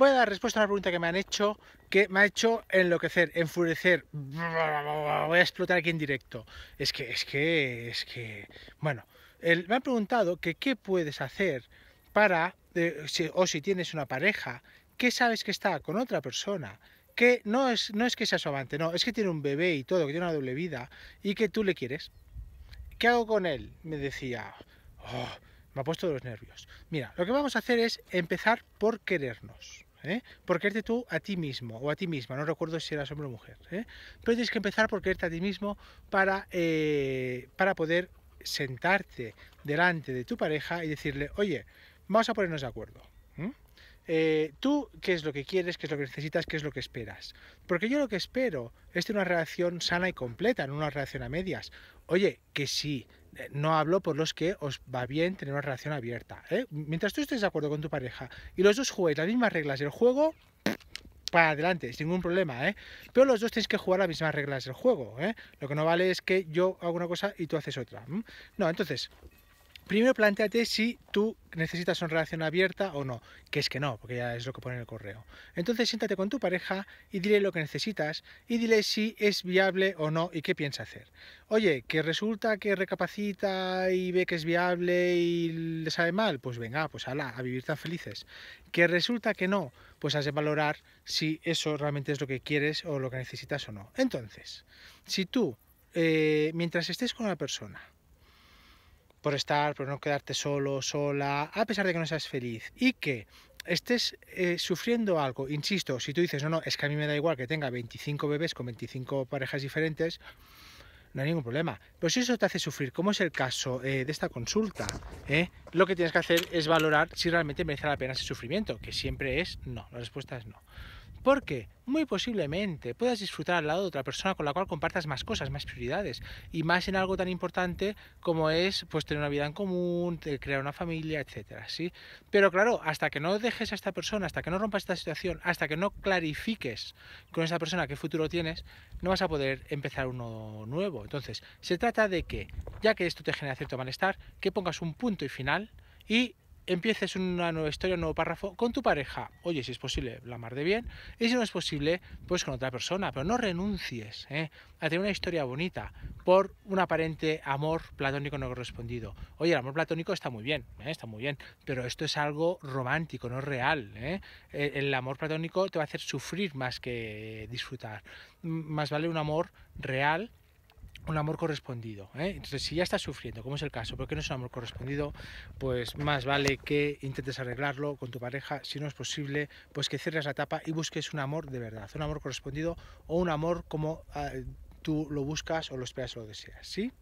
voy a dar respuesta a una pregunta que me han hecho, que me ha hecho enloquecer, enfurecer. Voy a explotar aquí en directo. Es que, es que, es que... Bueno, él me han preguntado que qué puedes hacer para, eh, o si tienes una pareja, que sabes que está con otra persona, que no es, no es que sea su amante, no, es que tiene un bebé y todo, que tiene una doble vida y que tú le quieres. ¿Qué hago con él? Me decía, oh, me ha puesto de los nervios. Mira, lo que vamos a hacer es empezar por querernos. ¿eh? por quererte tú a ti mismo o a ti misma, no recuerdo si eras hombre o mujer, ¿eh? pero tienes que empezar por quererte a ti mismo para, eh, para poder sentarte delante de tu pareja y decirle, oye, vamos a ponernos de acuerdo. Eh, tú qué es lo que quieres, qué es lo que necesitas, qué es lo que esperas. Porque yo lo que espero es tener una relación sana y completa, no una relación a medias. Oye, que sí, eh, no hablo por los que os va bien tener una relación abierta. ¿eh? Mientras tú estés de acuerdo con tu pareja y los dos juguéis las mismas reglas del juego, para adelante, sin ningún problema, ¿eh? Pero los dos tenéis que jugar las mismas reglas del juego, ¿eh? Lo que no vale es que yo hago una cosa y tú haces otra. No, entonces, primero planteate si tú necesitas una relación abierta o no, que es que no, porque ya es lo que pone en el correo. Entonces siéntate con tu pareja y dile lo que necesitas y dile si es viable o no y qué piensa hacer. Oye, que resulta que recapacita y ve que es viable y le sabe mal, pues venga, pues ala, a vivir tan felices. Que resulta que no, pues has de valorar si eso realmente es lo que quieres o lo que necesitas o no. Entonces, si tú, eh, mientras estés con una persona, por estar, por no quedarte solo, sola, a pesar de que no seas feliz y que estés eh, sufriendo algo, insisto, si tú dices, no, no, es que a mí me da igual que tenga 25 bebés con 25 parejas diferentes, no hay ningún problema. Pero si eso te hace sufrir, como es el caso eh, de esta consulta, ¿eh? lo que tienes que hacer es valorar si realmente merece la pena ese sufrimiento, que siempre es no, la respuesta es no. Porque muy posiblemente puedas disfrutar al lado de otra persona con la cual compartas más cosas, más prioridades y más en algo tan importante como es pues tener una vida en común, crear una familia, etcétera, ¿sí? Pero claro, hasta que no dejes a esta persona, hasta que no rompas esta situación, hasta que no clarifiques con esa persona qué futuro tienes, no vas a poder empezar uno nuevo. Entonces, se trata de que, ya que esto te genera cierto malestar, que pongas un punto y final y empieces una nueva historia, un nuevo párrafo con tu pareja. Oye, si es posible, la mar de bien. Y si no es posible, pues con otra persona. Pero no renuncies ¿eh? a tener una historia bonita por un aparente amor platónico no correspondido. Oye, el amor platónico está muy bien, ¿eh? está muy bien. Pero esto es algo romántico, no real. ¿eh? E-, el amor platónico te va a hacer sufrir más que disfrutar. Más vale un amor real un amor correspondido. ¿eh? Entonces, si ya estás sufriendo, como es el caso, porque no es un amor correspondido, pues más vale que intentes arreglarlo con tu pareja. Si no es posible, pues que cierres la tapa y busques un amor de verdad, un amor correspondido o un amor como ah, tú lo buscas o lo esperas o lo deseas. ¿Sí?